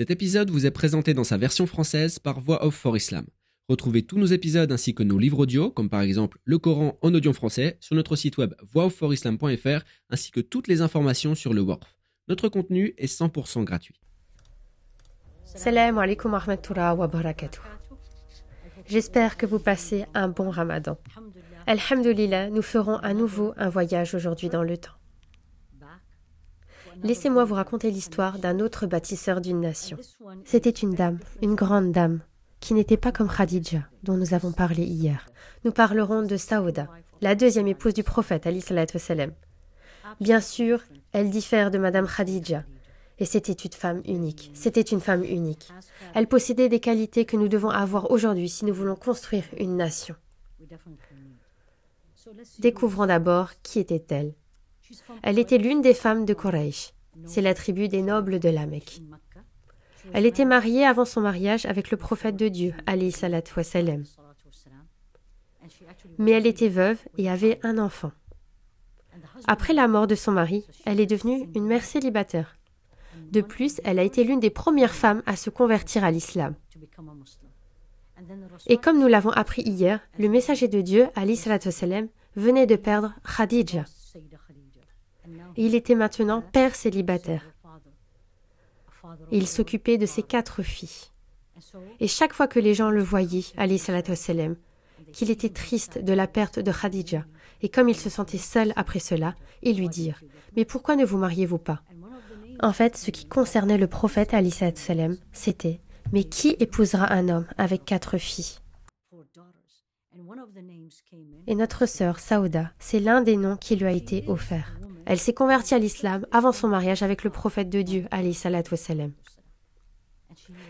Cet épisode vous est présenté dans sa version française par Voix of for Islam. Retrouvez tous nos épisodes ainsi que nos livres audio, comme par exemple le Coran en audio français, sur notre site web voixofforislam.fr ainsi que toutes les informations sur le WORF. Notre contenu est 100% gratuit. wa J'espère que vous passez un bon ramadan. Alhamdulillah, nous ferons à nouveau un voyage aujourd'hui dans le temps laissez-moi vous raconter l'histoire d'un autre bâtisseur d'une nation. C'était une dame, une grande dame, qui n'était pas comme Khadija, dont nous avons parlé hier. Nous parlerons de Saouda, la deuxième épouse du prophète, Ali Salam. Bien sûr, elle diffère de Madame Khadija, et c'était une femme unique. C'était une femme unique. Elle possédait des qualités que nous devons avoir aujourd'hui si nous voulons construire une nation. Découvrons d'abord qui était-elle. Elle était l'une des femmes de Quraysh. C'est la tribu des nobles de la Mecque. Elle était mariée avant son mariage avec le prophète de Dieu, Ali Salat Salam. Mais elle était veuve et avait un enfant. Après la mort de son mari, elle est devenue une mère célibataire. De plus, elle a été l'une des premières femmes à se convertir à l'islam. Et comme nous l'avons appris hier, le messager de Dieu, Ali Salat Salam, venait de perdre Khadija et il était maintenant père célibataire. Il s'occupait de ses quatre filles. Et chaque fois que les gens le voyaient, Ali qu'il était triste de la perte de Khadija, et comme il se sentait seul après cela, ils lui dirent Mais pourquoi ne vous mariez-vous pas En fait, ce qui concernait le prophète Ali c'était Mais qui épousera un homme avec quatre filles Et notre sœur Saouda, c'est l'un des noms qui lui a été offert. Elle s'est convertie à l'islam avant son mariage avec le prophète de Dieu, Ali Salam.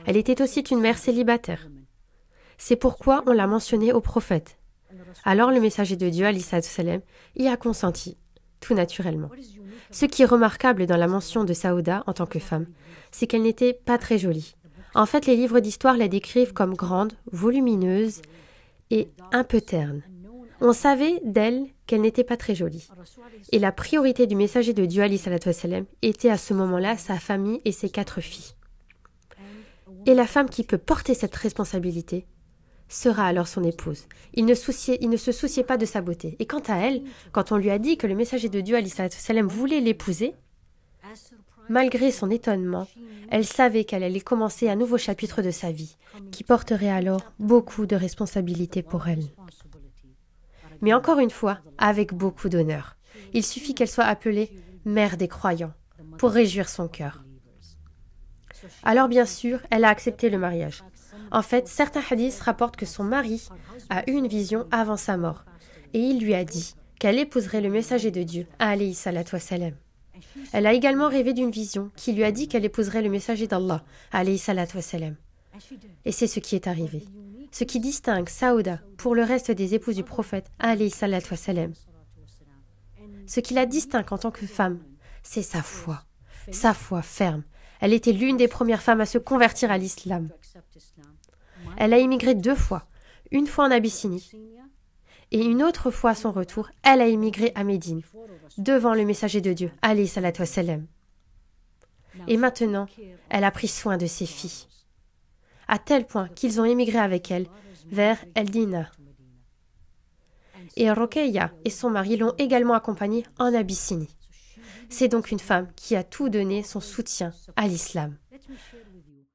Elle était aussi une mère célibataire. C'est pourquoi on l'a mentionnée au prophète. Alors le messager de Dieu, Ali Salam, y a consenti, tout naturellement. Ce qui est remarquable dans la mention de Saouda en tant que femme, c'est qu'elle n'était pas très jolie. En fait, les livres d'histoire la décrivent comme grande, volumineuse et un peu terne. On savait d'elle qu'elle n'était pas très jolie. Et la priorité du messager de Dieu, salam, était à ce moment-là sa famille et ses quatre filles. Et la femme qui peut porter cette responsabilité sera alors son épouse. Il ne, se souciait pas de sa beauté. Et quant à elle, quand on lui a dit que le messager de Dieu, salam, voulait l'épouser, malgré son étonnement, elle savait qu'elle allait commencer un nouveau chapitre de sa vie, qui porterait alors beaucoup de responsabilités pour elle mais encore une fois, avec beaucoup d'honneur. Il suffit qu'elle soit appelée Mère des croyants pour réjouir son cœur. Alors bien sûr, elle a accepté le mariage. En fait, certains hadiths rapportent que son mari a eu une vision avant sa mort, et il lui a dit qu'elle épouserait le messager de Dieu, alayhi salatu salam. Elle a également rêvé d'une vision qui lui a dit qu'elle épouserait le messager d'Allah, alayhi salatu salam. Et c'est ce qui est arrivé ce qui distingue Saouda pour le reste des épouses du prophète, ce qui la distingue en tant que femme, c'est sa foi, sa foi ferme. Elle était l'une des premières femmes à se convertir à l'islam. Elle a immigré deux fois, une fois en Abyssinie et une autre fois à son retour, elle a immigré à Médine, devant le messager de Dieu, alayhi Et maintenant, elle a pris soin de ses filles à tel point qu'ils ont émigré avec elle vers Eldina. Et Rokeya et son mari l'ont également accompagnée en Abyssinie. C'est donc une femme qui a tout donné son soutien à l'islam.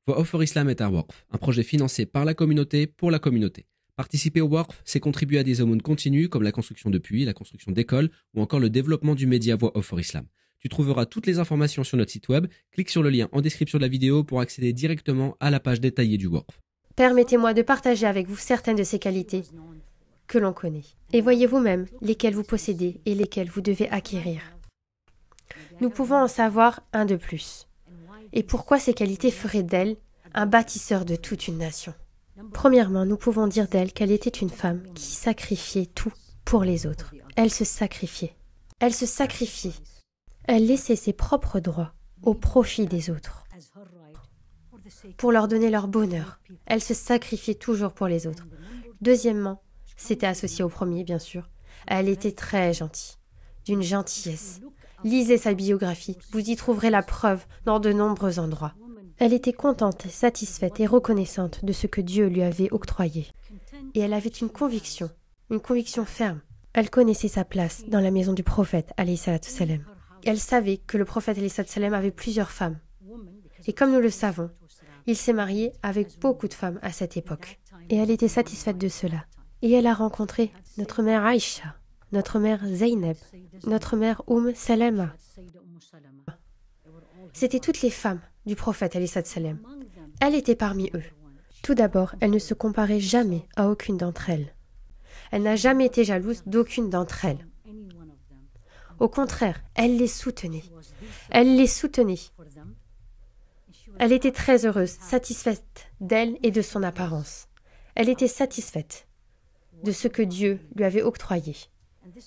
Voix Off for Islam est un WARF, un projet financé par la communauté pour la communauté. Participer au work, c'est contribuer à des aumônes continues comme la construction de puits, la construction d'écoles ou encore le développement du média Voix Off for Islam. Tu trouveras toutes les informations sur notre site web. Clique sur le lien en description de la vidéo pour accéder directement à la page détaillée du WORF. Permettez-moi de partager avec vous certaines de ces qualités que l'on connaît. Et voyez vous-même lesquelles vous possédez et lesquelles vous devez acquérir. Nous pouvons en savoir un de plus. Et pourquoi ces qualités feraient d'elle un bâtisseur de toute une nation Premièrement, nous pouvons dire d'elle qu'elle était une femme qui sacrifiait tout pour les autres. Elle se sacrifiait. Elle se sacrifiait elle laissait ses propres droits au profit des autres pour leur donner leur bonheur. Elle se sacrifiait toujours pour les autres. Deuxièmement, c'était associé au premier, bien sûr. Elle était très gentille, d'une gentillesse. Lisez sa biographie, vous y trouverez la preuve dans de nombreux endroits. Elle était contente, satisfaite et reconnaissante de ce que Dieu lui avait octroyé. Et elle avait une conviction, une conviction ferme. Elle connaissait sa place dans la maison du prophète, alayhi salatu salam. Elle savait que le prophète Salam avait plusieurs femmes. Et comme nous le savons, il s'est marié avec beaucoup de femmes à cette époque. Et elle était satisfaite de cela. Et elle a rencontré notre mère Aïcha, notre mère Zeynep, notre mère Oum Salama. C'étaient toutes les femmes du prophète Salem. Elle était parmi eux. Tout d'abord, elle ne se comparait jamais à aucune d'entre elles. Elle n'a jamais été jalouse d'aucune d'entre elles. Au contraire, elle les soutenait. Elle les soutenait. Elle était très heureuse, satisfaite d'elle et de son apparence. Elle était satisfaite de ce que Dieu lui avait octroyé.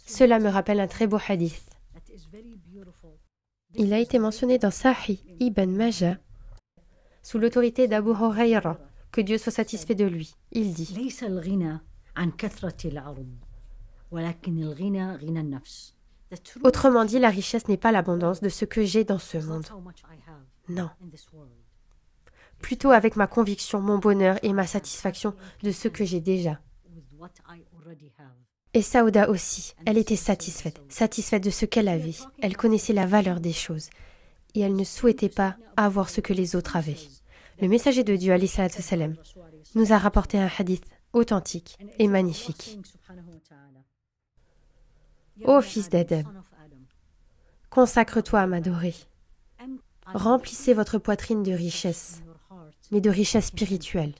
Cela me rappelle un très beau hadith. Il a été mentionné dans Sahih ibn Majah sous l'autorité d'Abu Huraira, que Dieu soit satisfait de lui. Il dit Autrement dit, la richesse n'est pas l'abondance de ce que j'ai dans ce monde. Non. Plutôt avec ma conviction, mon bonheur et ma satisfaction de ce que j'ai déjà. Et Saouda aussi, elle était satisfaite, satisfaite de ce qu'elle avait. Elle connaissait la valeur des choses et elle ne souhaitait pas avoir ce que les autres avaient. Le messager de Dieu, salam, nous a rapporté un hadith authentique et magnifique. Ô fils d'Adam, consacre-toi à m'adorer. Remplissez votre poitrine de richesses, mais de richesses spirituelles.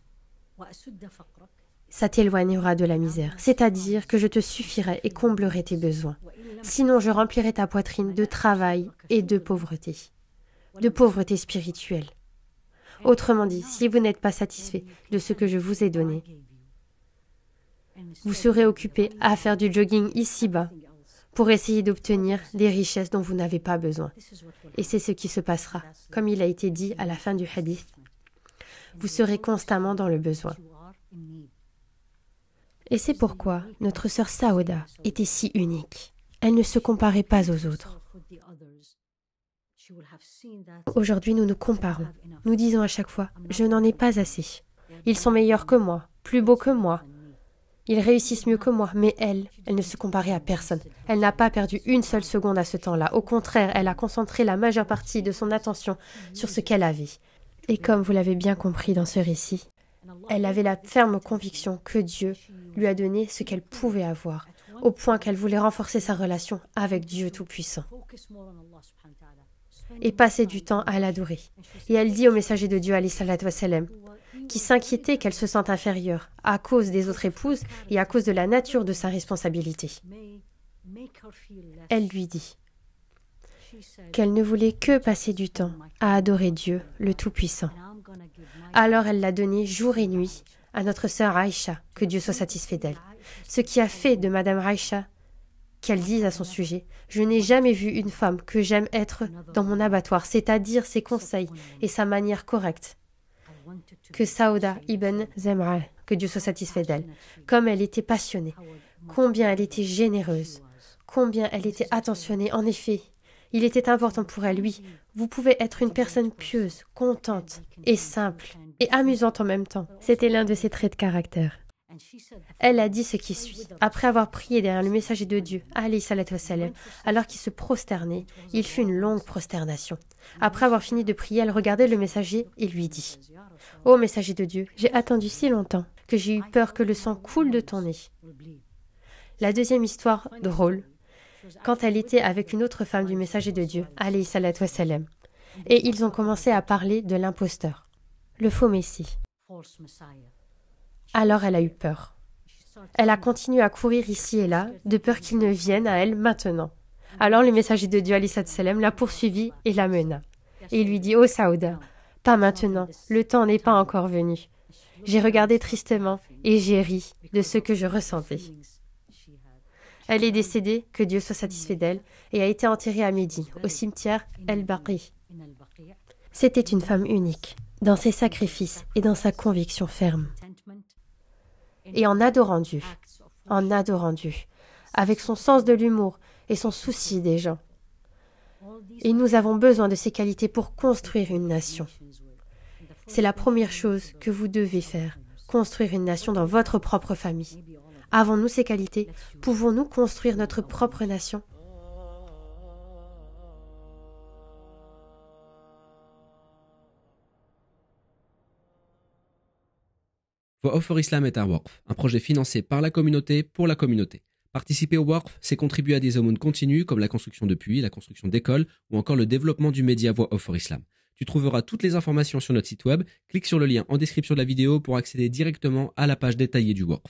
Ça t'éloignera de la misère, c'est-à-dire que je te suffirai et comblerai tes besoins. Sinon, je remplirai ta poitrine de travail et de pauvreté, de pauvreté spirituelle. Autrement dit, si vous n'êtes pas satisfait de ce que je vous ai donné, vous serez occupé à faire du jogging ici-bas pour essayer d'obtenir des richesses dont vous n'avez pas besoin. Et c'est ce qui se passera, comme il a été dit à la fin du hadith. Vous serez constamment dans le besoin. Et c'est pourquoi notre sœur Saouda était si unique. Elle ne se comparait pas aux autres. Aujourd'hui, nous nous comparons. Nous disons à chaque fois, je n'en ai pas assez. Ils sont meilleurs que moi, plus beaux que moi, ils réussissent mieux que moi, mais elle, elle ne se comparait à personne. Elle n'a pas perdu une seule seconde à ce temps-là. Au contraire, elle a concentré la majeure partie de son attention sur ce qu'elle avait. Et comme vous l'avez bien compris dans ce récit, elle avait la ferme conviction que Dieu lui a donné ce qu'elle pouvait avoir au point qu'elle voulait renforcer sa relation avec Dieu Tout-Puissant et passer du temps à l'adorer. Et elle dit au messager de Dieu, qui s'inquiétait qu'elle se sente inférieure à cause des autres épouses et à cause de la nature de sa responsabilité. Elle lui dit qu'elle ne voulait que passer du temps à adorer Dieu, le Tout-Puissant. Alors elle l'a donné jour et nuit à notre sœur Aïcha, que Dieu soit satisfait d'elle ce qui a fait de Madame Raïcha qu'elle dise à son sujet Je n'ai jamais vu une femme que j'aime être dans mon abattoir, c'est-à-dire ses conseils et sa manière correcte. Que Saouda ibn Zemra, que Dieu soit satisfait d'elle, comme elle était passionnée, combien elle était généreuse, combien elle était attentionnée. En effet, il était important pour elle, oui, vous pouvez être une personne pieuse, contente et simple, et amusante en même temps. C'était l'un de ses traits de caractère. Elle a dit ce qui suit. Après avoir prié derrière le messager de Dieu, alayhi wassalam, alors qu'il se prosternait, il fut une longue prosternation. Après avoir fini de prier, elle regardait le messager et lui dit Ô messager de Dieu, j'ai attendu si longtemps que j'ai eu peur que le sang coule de ton nez. La deuxième histoire drôle, quand elle était avec une autre femme du messager de Dieu, alayhi wassalam, et ils ont commencé à parler de l'imposteur, le faux messie. Alors elle a eu peur. Elle a continué à courir ici et là, de peur qu'il ne vienne à elle maintenant. Alors le messager de Dieu, Salem, l'a poursuivit et la mena. Et il lui dit, Ô oh Saouda, pas maintenant, le temps n'est pas encore venu. J'ai regardé tristement et j'ai ri de ce que je ressentais. Elle est décédée, que Dieu soit satisfait d'elle, et a été enterrée à midi, au cimetière El-Baqi. C'était une femme unique, dans ses sacrifices et dans sa conviction ferme et en adorant Dieu, en adorant Dieu, avec son sens de l'humour et son souci des gens. Et nous avons besoin de ces qualités pour construire une nation. C'est la première chose que vous devez faire, construire une nation dans votre propre famille. Avons-nous ces qualités Pouvons-nous construire notre propre nation For Offer Islam est un Worf, un projet financé par la communauté pour la communauté. Participer au work, c'est contribuer à des aumônes continues comme la construction de puits, la construction d'écoles ou encore le développement du média Voix Offer Islam. Tu trouveras toutes les informations sur notre site web. Clique sur le lien en description de la vidéo pour accéder directement à la page détaillée du work.